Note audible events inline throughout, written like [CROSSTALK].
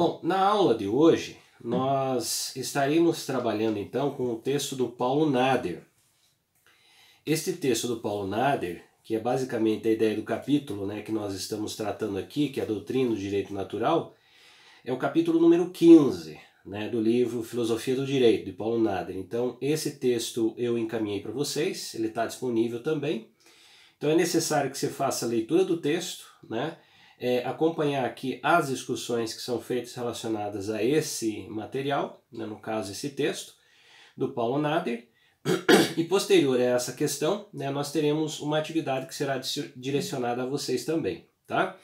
Bom, na aula de hoje nós estaremos trabalhando então com o texto do Paulo Nader. Este texto do Paulo Nader, que é basicamente a ideia do capítulo né, que nós estamos tratando aqui, que é a doutrina do direito natural, é o capítulo número 15 né, do livro Filosofia do Direito, de Paulo Nader. Então, esse texto eu encaminhei para vocês, ele está disponível também. Então, é necessário que você faça a leitura do texto, né? é, acompanhar aqui as discussões que são feitas relacionadas a esse material, né, no caso esse texto, do Paulo Nader, [CLEARS THROAT] e posterior a essa questão, né, nós teremos uma atividade que será direcionada a vocês também, tá?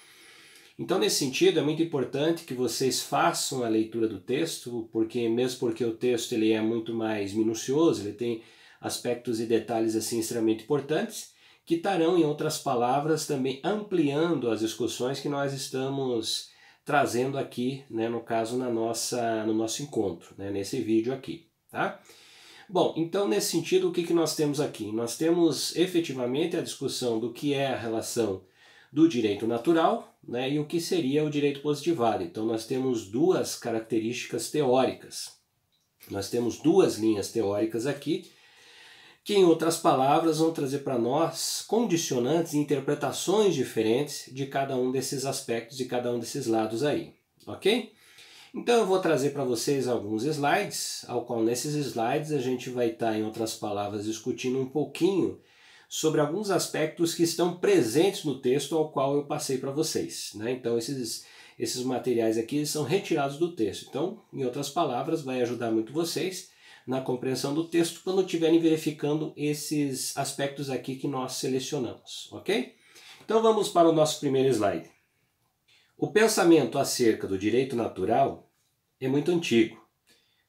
Então, nesse sentido, é muito importante que vocês façam a leitura do texto, porque mesmo porque o texto ele é muito mais minucioso, ele tem aspectos e detalhes assim extremamente importantes, que estarão, em outras palavras, também ampliando as discussões que nós estamos trazendo aqui, né, no caso, na nossa, no nosso encontro, né, nesse vídeo aqui. Tá? Bom, então nesse sentido, o que, que nós temos aqui? Nós temos efetivamente a discussão do que é a relação do direito natural né, e o que seria o direito positivado. Então, nós temos duas características teóricas. Nós temos duas linhas teóricas aqui que, em outras palavras, vão trazer para nós condicionantes e interpretações diferentes de cada um desses aspectos, de cada um desses lados aí, ok? Então eu vou trazer para vocês alguns slides, ao qual nesses slides a gente vai estar, tá, em outras palavras, discutindo um pouquinho sobre alguns aspectos que estão presentes no texto ao qual eu passei para vocês. Né? Então, esses, esses materiais aqui são retirados do texto. Então, em outras palavras, vai ajudar muito vocês na compreensão do texto quando estiverem verificando esses aspectos aqui que nós selecionamos, ok? Então vamos para o nosso primeiro slide. O pensamento acerca do direito natural é muito antigo.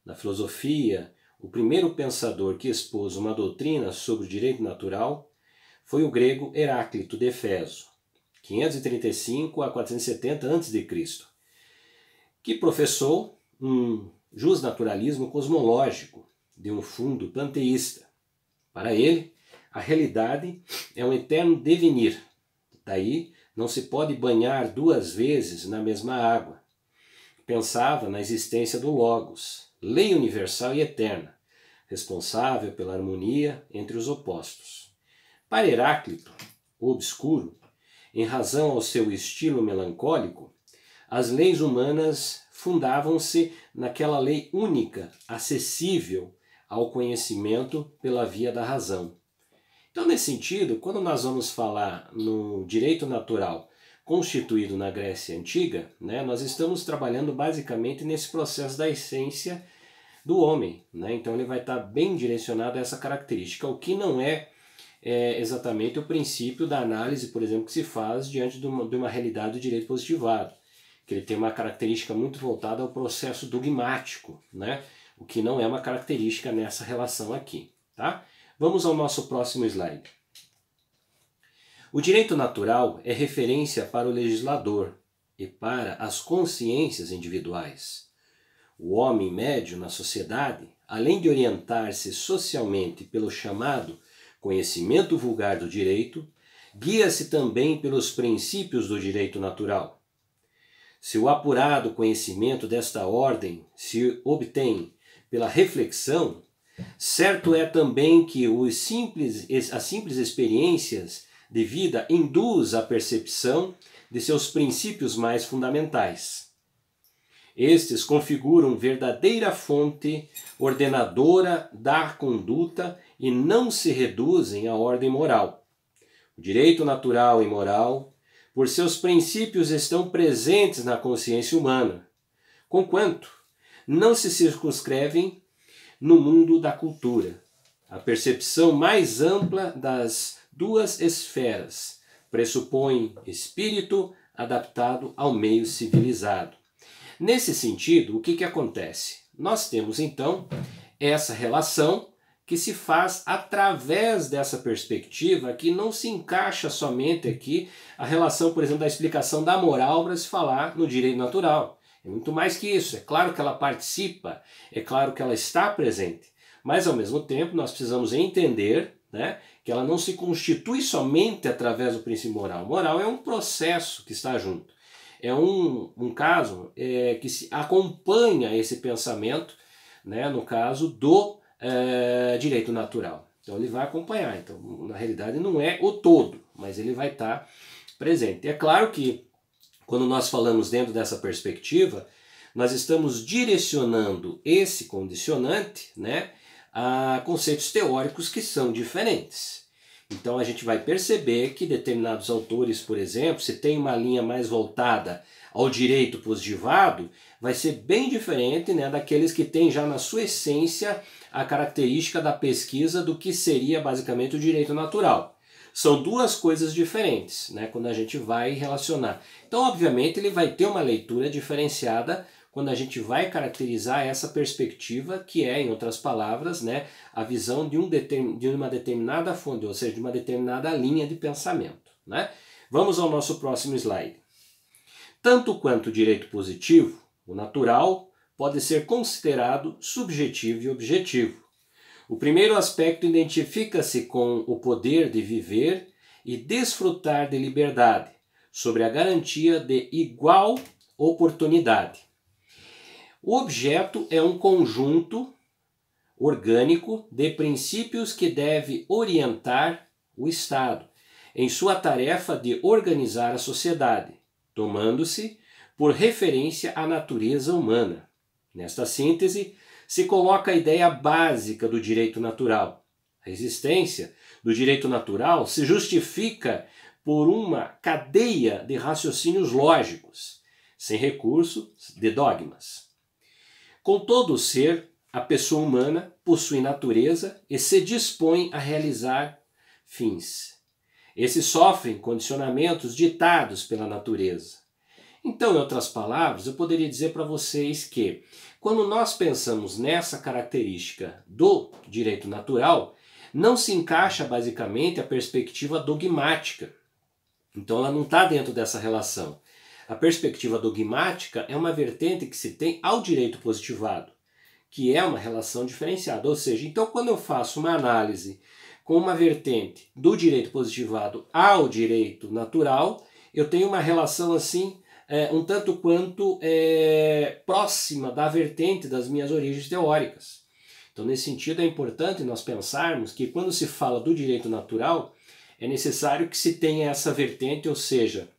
Na filosofia, o primeiro pensador que expôs uma doutrina sobre o direito natural foi o grego Heráclito de Efeso, 535 a 470 a.C., que professou um jusnaturalismo cosmológico de um fundo panteísta. Para ele, a realidade é um eterno devenir. Daí, não se pode banhar duas vezes na mesma água. Pensava na existência do Logos, lei universal e eterna, responsável pela harmonia entre os opostos. Para Heráclito, o obscuro, em razão ao seu estilo melancólico, as leis humanas fundavam-se naquela lei única, acessível ao conhecimento pela via da razão. Então, nesse sentido, quando nós vamos falar no direito natural constituído na Grécia Antiga, né, nós estamos trabalhando basicamente nesse processo da essência do homem. Né? Então, ele vai estar bem direcionado a essa característica, o que não é, é exatamente o princípio da análise, por exemplo, que se faz diante de uma, de uma realidade do direito positivado que ele tem uma característica muito voltada ao processo dogmático, né? o que não é uma característica nessa relação aqui. Tá? Vamos ao nosso próximo slide. O direito natural é referência para o legislador e para as consciências individuais. O homem médio na sociedade, além de orientar-se socialmente pelo chamado conhecimento vulgar do direito, guia-se também pelos princípios do direito natural se o apurado conhecimento desta ordem se obtém pela reflexão, certo é também que os simples, as simples experiências de vida induz a percepção de seus princípios mais fundamentais. Estes configuram verdadeira fonte ordenadora da conduta e não se reduzem à ordem moral. O direito natural e moral, por seus princípios estão presentes na consciência humana, conquanto não se circunscrevem no mundo da cultura. A percepção mais ampla das duas esferas pressupõe espírito adaptado ao meio civilizado. Nesse sentido, o que, que acontece? Nós temos então essa relação que se faz através dessa perspectiva, que não se encaixa somente aqui a relação, por exemplo, da explicação da moral para se falar no direito natural. É muito mais que isso. É claro que ela participa, é claro que ela está presente, mas ao mesmo tempo nós precisamos entender né, que ela não se constitui somente através do princípio moral. Moral é um processo que está junto. É um, um caso é, que se acompanha esse pensamento, né, no caso do é, direito natural. Então ele vai acompanhar. Então, na realidade, não é o todo, mas ele vai estar tá presente. E é claro que quando nós falamos dentro dessa perspectiva, nós estamos direcionando esse condicionante né, a conceitos teóricos que são diferentes. Então a gente vai perceber que determinados autores, por exemplo, se tem uma linha mais voltada ao direito positivado vai ser bem diferente né, daqueles que têm já na sua essência a característica da pesquisa do que seria basicamente o direito natural. São duas coisas diferentes né, quando a gente vai relacionar. Então, obviamente, ele vai ter uma leitura diferenciada quando a gente vai caracterizar essa perspectiva, que é, em outras palavras, né, a visão de, um de uma determinada fonte, ou seja, de uma determinada linha de pensamento. Né? Vamos ao nosso próximo slide. Tanto quanto o direito positivo, o natural pode ser considerado subjetivo e objetivo. O primeiro aspecto identifica-se com o poder de viver e desfrutar de liberdade, sobre a garantia de igual oportunidade. O objeto é um conjunto orgânico de princípios que deve orientar o Estado em sua tarefa de organizar a sociedade, tomando-se por referência à natureza humana. Nesta síntese, se coloca a ideia básica do direito natural. A existência do direito natural se justifica por uma cadeia de raciocínios lógicos, sem recurso de dogmas. Com todo ser, a pessoa humana possui natureza e se dispõe a realizar fins. Esses sofrem condicionamentos ditados pela natureza. Então, em outras palavras, eu poderia dizer para vocês que, quando nós pensamos nessa característica do direito natural, não se encaixa basicamente a perspectiva dogmática. Então, ela não está dentro dessa relação. A perspectiva dogmática é uma vertente que se tem ao direito positivado, que é uma relação diferenciada. Ou seja, então, quando eu faço uma análise com uma vertente do direito positivado ao direito natural, eu tenho uma relação assim é, um tanto quanto é, próxima da vertente das minhas origens teóricas. Então, nesse sentido, é importante nós pensarmos que quando se fala do direito natural, é necessário que se tenha essa vertente, ou seja,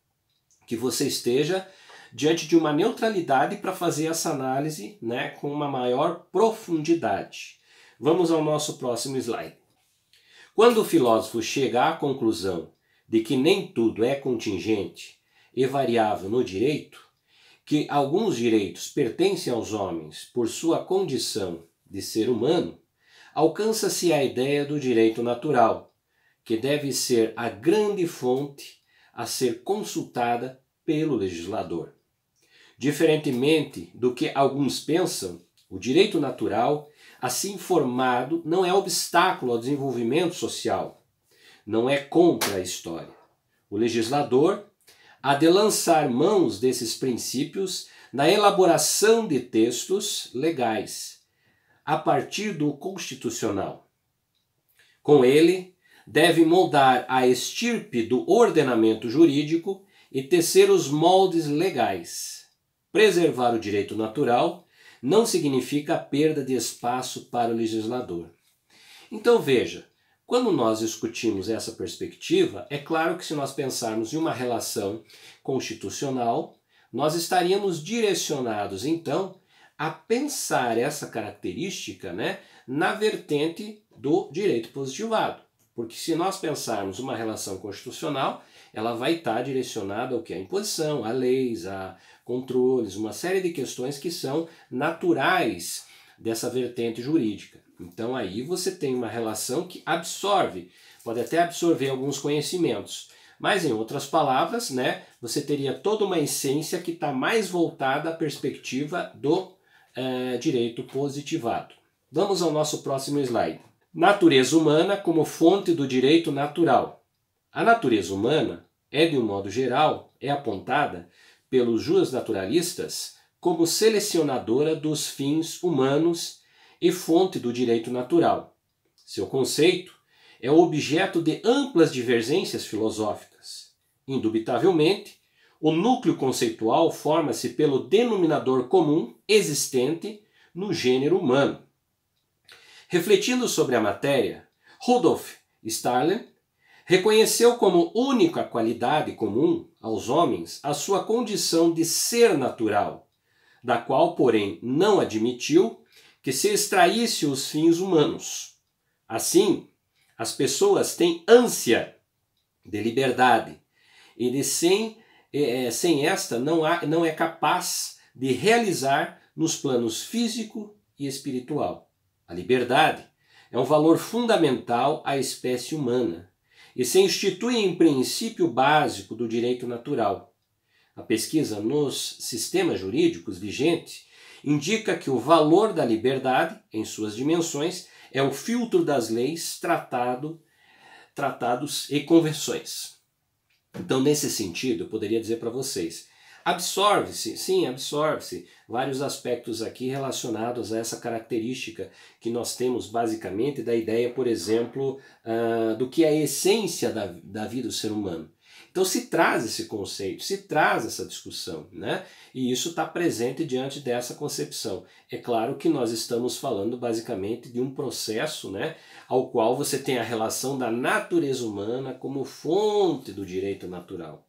que você esteja diante de uma neutralidade para fazer essa análise né, com uma maior profundidade. Vamos ao nosso próximo slide. Quando o filósofo chega à conclusão de que nem tudo é contingente e variável no direito, que alguns direitos pertencem aos homens por sua condição de ser humano, alcança-se a ideia do direito natural, que deve ser a grande fonte a ser consultada pelo legislador. Diferentemente do que alguns pensam, o direito natural Assim, formado não é obstáculo ao desenvolvimento social, não é contra a história. O legislador há de lançar mãos desses princípios na elaboração de textos legais, a partir do constitucional. Com ele, deve moldar a estirpe do ordenamento jurídico e tecer os moldes legais, preservar o direito natural não significa perda de espaço para o legislador. Então veja, quando nós discutimos essa perspectiva, é claro que se nós pensarmos em uma relação constitucional, nós estaríamos direcionados então a pensar essa característica né, na vertente do direito positivado. Porque se nós pensarmos uma relação constitucional, ela vai estar direcionada ao que? É a imposição, a leis, a controles, uma série de questões que são naturais dessa vertente jurídica. Então aí você tem uma relação que absorve, pode até absorver alguns conhecimentos. Mas em outras palavras, né, você teria toda uma essência que está mais voltada à perspectiva do é, direito positivado. Vamos ao nosso próximo slide. Natureza humana como fonte do direito natural. A natureza humana é, de um modo geral, é apontada pelos naturalistas como selecionadora dos fins humanos e fonte do direito natural. Seu conceito é objeto de amplas divergências filosóficas. Indubitavelmente, o núcleo conceitual forma-se pelo denominador comum existente no gênero humano. Refletindo sobre a matéria, Rudolf Starler Reconheceu como única qualidade comum aos homens a sua condição de ser natural, da qual, porém, não admitiu que se extraísse os fins humanos. Assim, as pessoas têm ânsia de liberdade, e de sem, é, é sem esta não, há, não é capaz de realizar nos planos físico e espiritual. A liberdade é um valor fundamental à espécie humana e se institui em princípio básico do direito natural. A pesquisa nos sistemas jurídicos vigentes indica que o valor da liberdade, em suas dimensões, é o filtro das leis, tratado, tratados e convenções. Então, nesse sentido, eu poderia dizer para vocês Absorve-se, sim, absorve-se vários aspectos aqui relacionados a essa característica que nós temos basicamente da ideia, por exemplo, uh, do que é a essência da, da vida do ser humano. Então se traz esse conceito, se traz essa discussão, né? E isso está presente diante dessa concepção. É claro que nós estamos falando basicamente de um processo, né, ao qual você tem a relação da natureza humana como fonte do direito natural.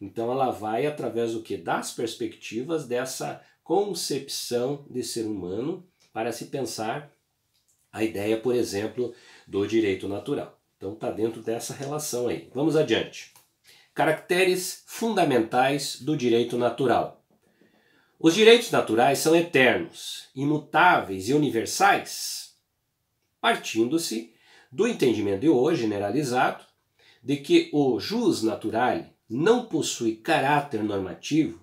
Então ela vai através do que das perspectivas dessa concepção de ser humano para se pensar a ideia, por exemplo, do direito natural. Então está dentro dessa relação aí. Vamos adiante. Caracteres fundamentais do direito natural. Os direitos naturais são eternos, imutáveis e universais, partindo-se do entendimento de hoje generalizado de que o jus naturale não possui caráter normativo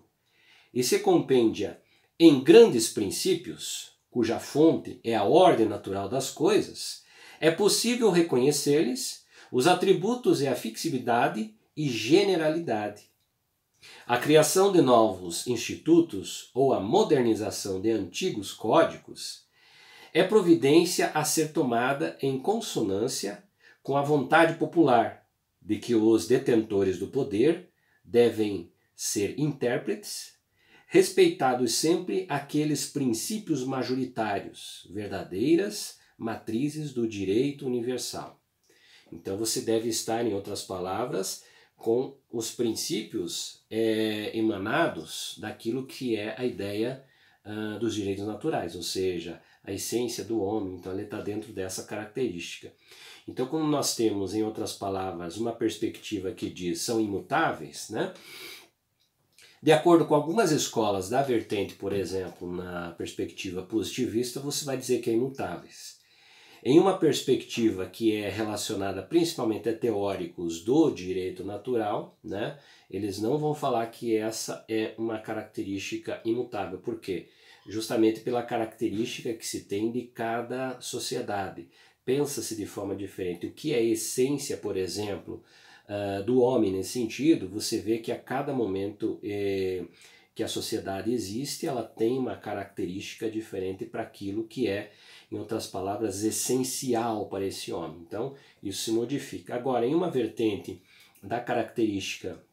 e se compendia em grandes princípios, cuja fonte é a ordem natural das coisas, é possível reconhecer-lhes os atributos e a fixidade e generalidade. A criação de novos institutos ou a modernização de antigos códigos é providência a ser tomada em consonância com a vontade popular, de que os detentores do poder devem ser intérpretes, respeitados sempre aqueles princípios majoritários, verdadeiras matrizes do direito universal. Então você deve estar, em outras palavras, com os princípios é, emanados daquilo que é a ideia ah, dos direitos naturais, ou seja, a essência do homem. Então ele está dentro dessa característica. Então, como nós temos, em outras palavras, uma perspectiva que diz são imutáveis, né? De acordo com algumas escolas da vertente, por exemplo, na perspectiva positivista, você vai dizer que é imutáveis. Em uma perspectiva que é relacionada principalmente a teóricos do direito natural, né, eles não vão falar que essa é uma característica imutável. Por quê? Justamente pela característica que se tem de cada sociedade pensa-se de forma diferente. O que é a essência, por exemplo, uh, do homem nesse sentido, você vê que a cada momento eh, que a sociedade existe, ela tem uma característica diferente para aquilo que é, em outras palavras, essencial para esse homem. Então, isso se modifica. Agora, em uma vertente da característica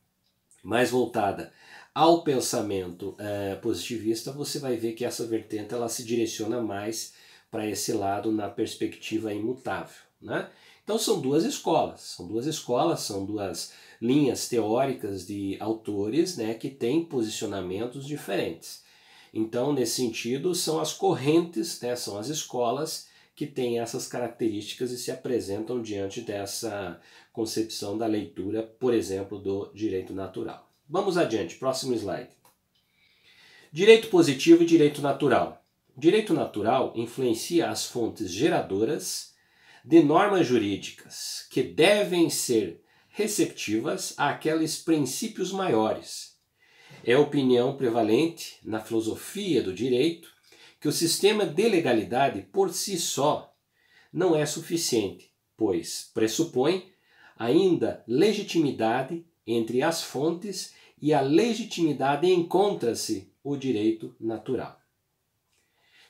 mais voltada ao pensamento eh, positivista, você vai ver que essa vertente ela se direciona mais para esse lado na perspectiva imutável. Né? Então são duas escolas, são duas escolas, são duas linhas teóricas de autores né, que têm posicionamentos diferentes. Então, nesse sentido, são as correntes, né, são as escolas que têm essas características e se apresentam diante dessa concepção da leitura, por exemplo, do direito natural. Vamos adiante, próximo slide. Direito positivo e direito natural. Direito natural influencia as fontes geradoras de normas jurídicas que devem ser receptivas àqueles princípios maiores. É opinião prevalente na filosofia do direito que o sistema de legalidade por si só não é suficiente, pois pressupõe ainda legitimidade entre as fontes e a legitimidade encontra-se o direito natural.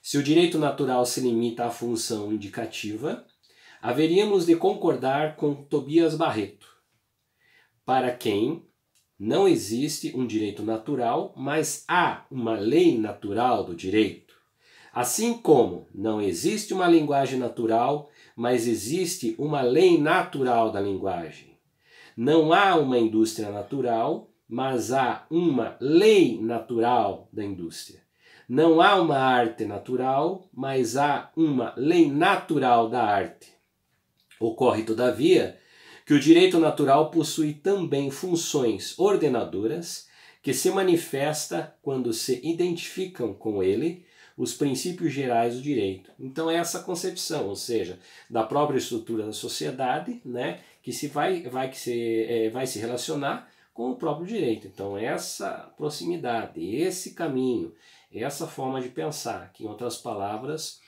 Se o direito natural se limita à função indicativa, haveríamos de concordar com Tobias Barreto, para quem não existe um direito natural, mas há uma lei natural do direito. Assim como não existe uma linguagem natural, mas existe uma lei natural da linguagem. Não há uma indústria natural, mas há uma lei natural da indústria. Não há uma arte natural, mas há uma lei natural da arte. Ocorre, todavia, que o direito natural possui também funções ordenadoras que se manifesta quando se identificam com ele os princípios gerais do direito. Então é essa concepção, ou seja, da própria estrutura da sociedade, né, que se vai, vai, que se, é, vai se relacionar com o próprio direito. Então essa proximidade, esse caminho, essa forma de pensar, que em outras palavras,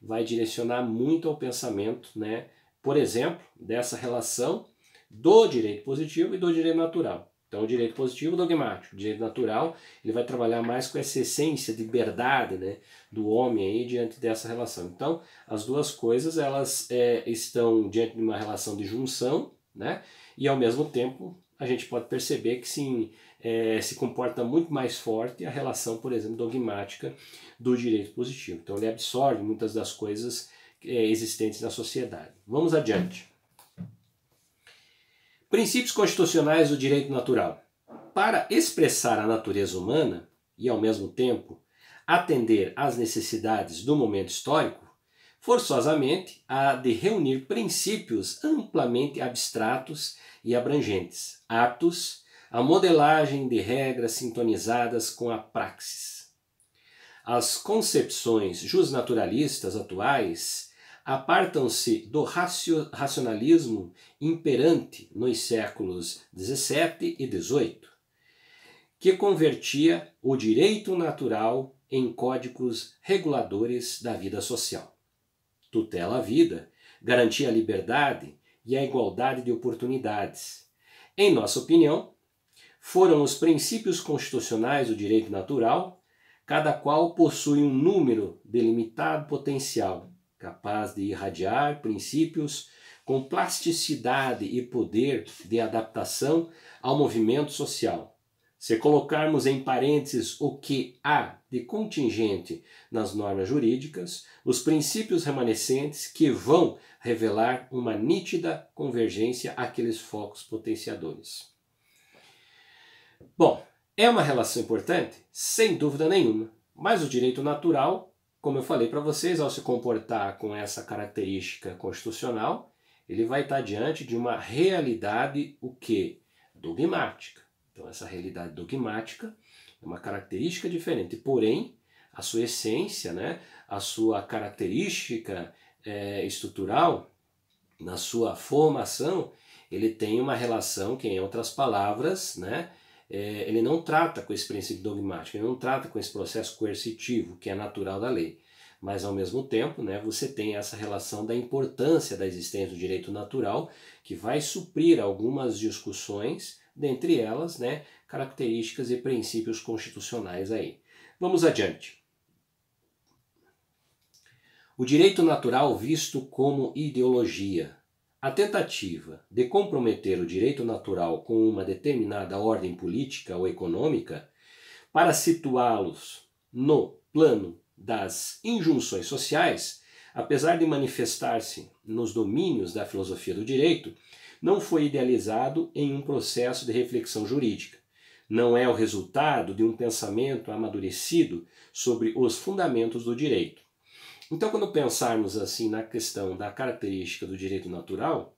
vai direcionar muito ao pensamento, né, por exemplo, dessa relação do direito positivo e do direito natural. Então, o direito positivo dogmático, o direito natural, ele vai trabalhar mais com essa essência de liberdade né, do homem aí diante dessa relação. Então, as duas coisas elas é, estão diante de uma relação de junção, né, e ao mesmo tempo a gente pode perceber que sim, é, se comporta muito mais forte a relação, por exemplo, dogmática do direito positivo. Então ele absorve muitas das coisas é, existentes na sociedade. Vamos adiante. Princípios constitucionais do direito natural. Para expressar a natureza humana e, ao mesmo tempo, atender às necessidades do momento histórico, forçosamente há de reunir princípios amplamente abstratos e abrangentes, atos a modelagem de regras sintonizadas com a praxis. As concepções jusnaturalistas atuais apartam-se do racionalismo imperante nos séculos 17 e 18, que convertia o direito natural em códigos reguladores da vida social tutela a vida, garantir a liberdade e a igualdade de oportunidades. Em nossa opinião, foram os princípios constitucionais do direito natural, cada qual possui um número delimitado potencial, capaz de irradiar princípios com plasticidade e poder de adaptação ao movimento social. Se colocarmos em parênteses o que há de contingente nas normas jurídicas, os princípios remanescentes que vão revelar uma nítida convergência àqueles focos potenciadores. Bom, é uma relação importante? Sem dúvida nenhuma, mas o direito natural, como eu falei para vocês, ao se comportar com essa característica constitucional, ele vai estar tá diante de uma realidade o que dogmática então, essa realidade dogmática é uma característica diferente, porém, a sua essência, né, a sua característica é, estrutural, na sua formação, ele tem uma relação que, em outras palavras, né, é, ele não trata com esse princípio dogmático, ele não trata com esse processo coercitivo que é natural da lei. Mas, ao mesmo tempo, né, você tem essa relação da importância da existência do direito natural, que vai suprir algumas discussões dentre elas, né, características e princípios constitucionais aí. Vamos adiante. O direito natural visto como ideologia. A tentativa de comprometer o direito natural com uma determinada ordem política ou econômica para situá-los no plano das injunções sociais, apesar de manifestar-se nos domínios da filosofia do direito, não foi idealizado em um processo de reflexão jurídica. Não é o resultado de um pensamento amadurecido sobre os fundamentos do direito. Então, quando pensarmos assim na questão da característica do direito natural,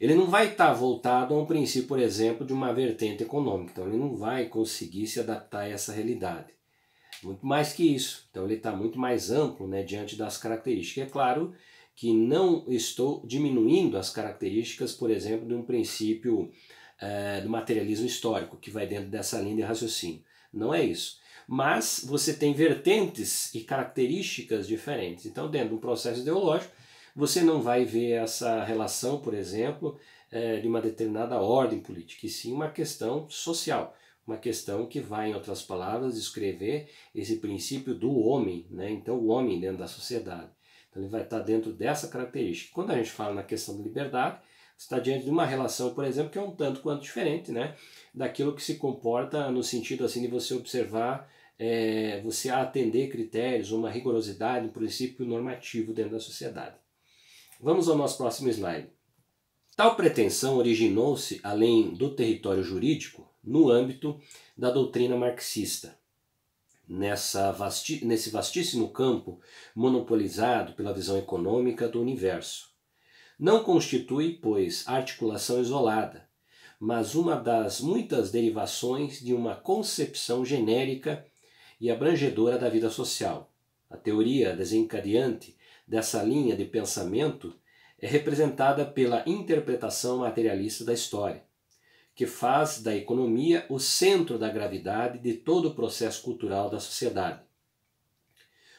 ele não vai estar voltado a um princípio, por exemplo, de uma vertente econômica. Então, ele não vai conseguir se adaptar a essa realidade. Muito mais que isso. Então, ele está muito mais amplo né, diante das características. É claro que não estou diminuindo as características, por exemplo, de um princípio é, do materialismo histórico, que vai dentro dessa linha de raciocínio. Não é isso. Mas você tem vertentes e características diferentes. Então, dentro de um processo ideológico, você não vai ver essa relação, por exemplo, é, de uma determinada ordem política, e sim uma questão social uma questão que vai, em outras palavras, descrever esse princípio do homem, né? então o homem dentro da sociedade. Então, ele vai estar dentro dessa característica. Quando a gente fala na questão da liberdade, está diante de uma relação, por exemplo, que é um tanto quanto diferente, né? Daquilo que se comporta no sentido assim de você observar, é, você atender critérios, uma rigorosidade, um princípio normativo dentro da sociedade. Vamos ao nosso próximo slide. Tal pretensão originou-se, além do território jurídico, no âmbito da doutrina marxista, nessa vasti nesse vastíssimo campo monopolizado pela visão econômica do universo. Não constitui, pois, articulação isolada, mas uma das muitas derivações de uma concepção genérica e abrangedora da vida social. A teoria desencadeante dessa linha de pensamento é representada pela interpretação materialista da história, que faz da economia o centro da gravidade de todo o processo cultural da sociedade.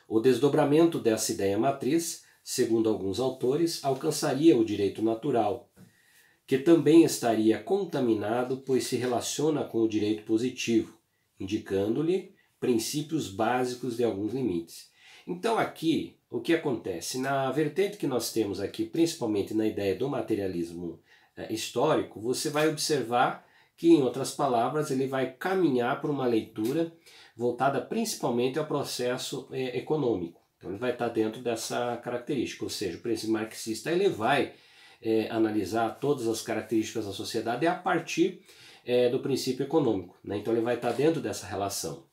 O desdobramento dessa ideia matriz, segundo alguns autores, alcançaria o direito natural, que também estaria contaminado, pois se relaciona com o direito positivo, indicando-lhe princípios básicos de alguns limites. Então, aqui, o que acontece? Na vertente que nós temos aqui, principalmente na ideia do materialismo eh, histórico, você vai observar que, em outras palavras, ele vai caminhar para uma leitura voltada principalmente ao processo eh, econômico. Então, ele vai estar dentro dessa característica, ou seja, o princípio marxista ele vai é, analisar todas as características da sociedade a partir é, do princípio econômico. Né? Então, ele vai estar dentro dessa relação.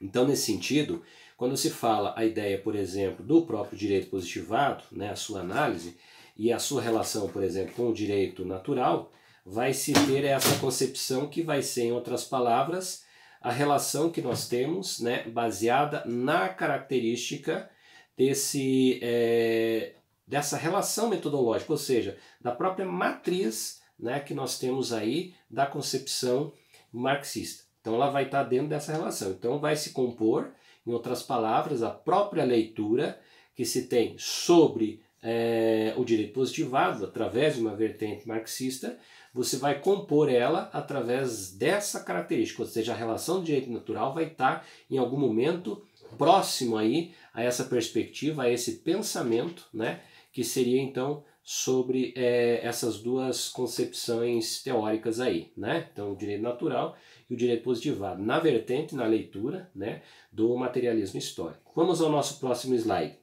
Então, nesse sentido, quando se fala a ideia, por exemplo, do próprio direito positivado, né, a sua análise, e a sua relação, por exemplo, com o direito natural, vai se ter essa concepção que vai ser, em outras palavras, a relação que nós temos, né, baseada na característica desse, é, dessa relação metodológica, ou seja, da própria matriz né, que nós temos aí da concepção marxista. Então ela vai estar dentro dessa relação. Então vai se compor, em outras palavras, a própria leitura que se tem sobre é, o direito positivado através de uma vertente marxista, você vai compor ela através dessa característica, ou seja, a relação do direito natural vai estar em algum momento próximo aí a essa perspectiva, a esse pensamento, né, que seria então sobre é, essas duas concepções teóricas aí, né? Então, o direito natural e o direito positivado, na vertente, na leitura, né, do materialismo histórico. Vamos ao nosso próximo slide.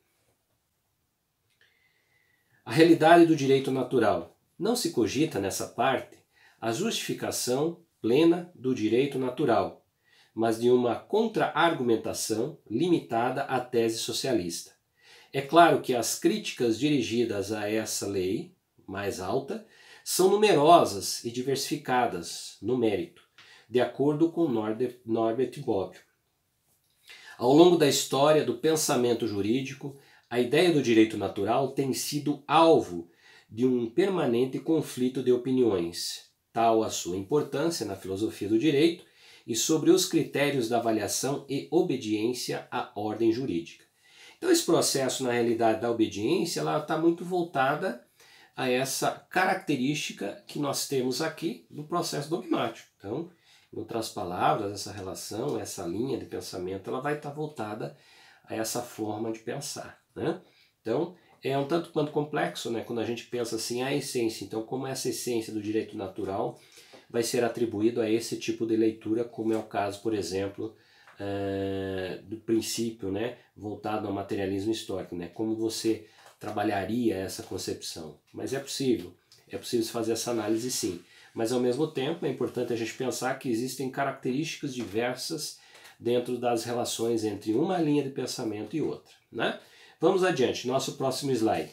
A realidade do direito natural. Não se cogita nessa parte a justificação plena do direito natural, mas de uma contra-argumentação limitada à tese socialista. É claro que as críticas dirigidas a essa lei mais alta são numerosas e diversificadas no mérito, de acordo com Norbert Bobbio. Ao longo da história do pensamento jurídico, a ideia do direito natural tem sido alvo de um permanente conflito de opiniões, tal a sua importância na filosofia do direito e sobre os critérios da avaliação e obediência à ordem jurídica. Então, esse processo, na realidade, da obediência, ela está muito voltada a essa característica que nós temos aqui do processo dogmático. Então, em outras palavras, essa relação, essa linha de pensamento, ela vai estar tá voltada a essa forma de pensar. Né? Então, é um tanto quanto complexo né? quando a gente pensa assim, a essência. Então, como essa essência do direito natural vai ser atribuído a esse tipo de leitura, como é o caso, por exemplo, eh, do princípio né? voltado ao materialismo histórico. Né? Como você trabalharia essa concepção? Mas é possível, é possível fazer essa análise sim. Mas, ao mesmo tempo, é importante a gente pensar que existem características diversas dentro das relações entre uma linha de pensamento e outra, né? Vamos adiante, nosso próximo slide.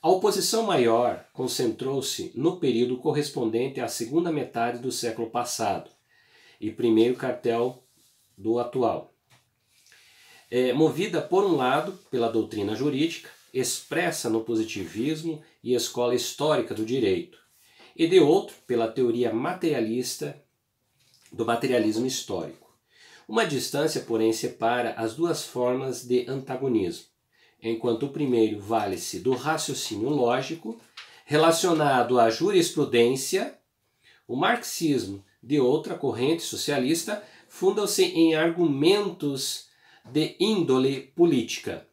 A oposição maior concentrou-se no período correspondente à segunda metade do século passado e primeiro cartel do atual. É, movida, por um lado, pela doutrina jurídica, expressa no positivismo e escola histórica do direito, e de outro, pela teoria materialista do materialismo histórico. Uma distância, porém, separa as duas formas de antagonismo enquanto o primeiro vale-se do raciocínio lógico relacionado à jurisprudência, o marxismo de outra corrente socialista funda se em argumentos de índole política.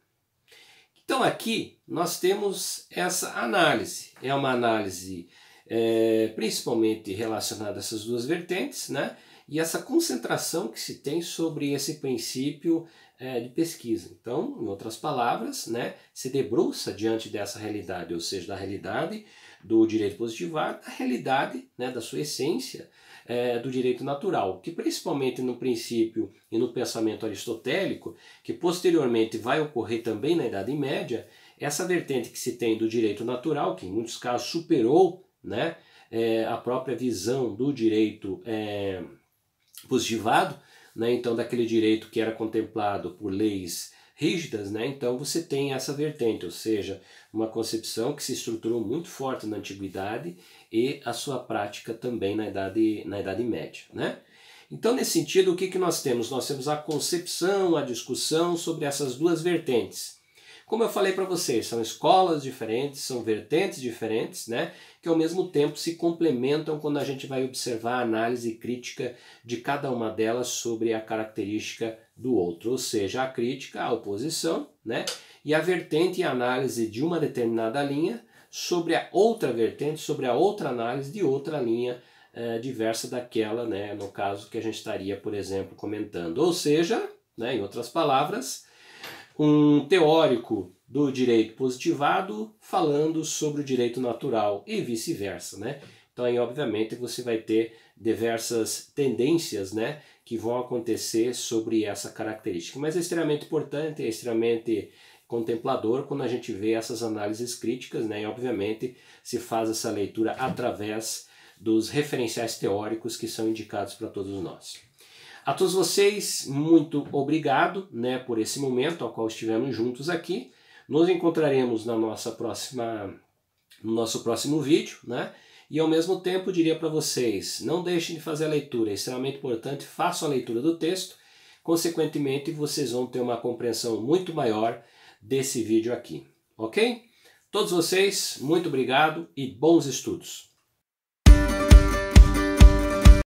Então aqui nós temos essa análise. É uma análise é, principalmente relacionada a essas duas vertentes, né? e essa concentração que se tem sobre esse princípio é, de pesquisa. Então, em outras palavras, né, se debruça diante dessa realidade, ou seja, da realidade do direito positivado, da realidade né, da sua essência é, do direito natural, que principalmente no princípio e no pensamento aristotélico, que posteriormente vai ocorrer também na Idade Média, essa vertente que se tem do direito natural, que em muitos casos superou né, é, a própria visão do direito é, positivado, né? então daquele direito que era contemplado por leis rígidas, né? então você tem essa vertente, ou seja, uma concepção que se estruturou muito forte na antiguidade e a sua prática também na Idade, na idade Média. Né? Então, nesse sentido, o que, que nós temos? Nós temos a concepção, a discussão sobre essas duas vertentes. Como eu falei para vocês, são escolas diferentes, são vertentes diferentes, né? Que ao mesmo tempo se complementam quando a gente vai observar a análise crítica de cada uma delas sobre a característica do outro, ou seja, a crítica, a oposição, né? E a vertente e a análise de uma determinada linha sobre a outra vertente, sobre a outra análise de outra linha eh, diversa daquela, né? No caso que a gente estaria, por exemplo, comentando. Ou seja, né, em outras palavras, um teórico do direito positivado falando sobre o direito natural e vice-versa, né? Então aí obviamente você vai ter diversas tendências, né, que vão acontecer sobre essa característica. Mas é extremamente importante, é extremamente contemplador quando a gente vê essas análises críticas, né? E obviamente se faz essa leitura através dos referenciais teóricos que são indicados para todos nós. A todos vocês, muito obrigado né, por esse momento ao qual estivemos juntos aqui. Nos encontraremos na nossa próxima, no nosso próximo vídeo, né? E ao mesmo tempo diria para vocês, não deixem de fazer a leitura, é extremamente importante, façam a leitura do texto, consequentemente vocês vão ter uma compreensão muito maior desse vídeo aqui, ok? Todos vocês, muito obrigado e bons estudos!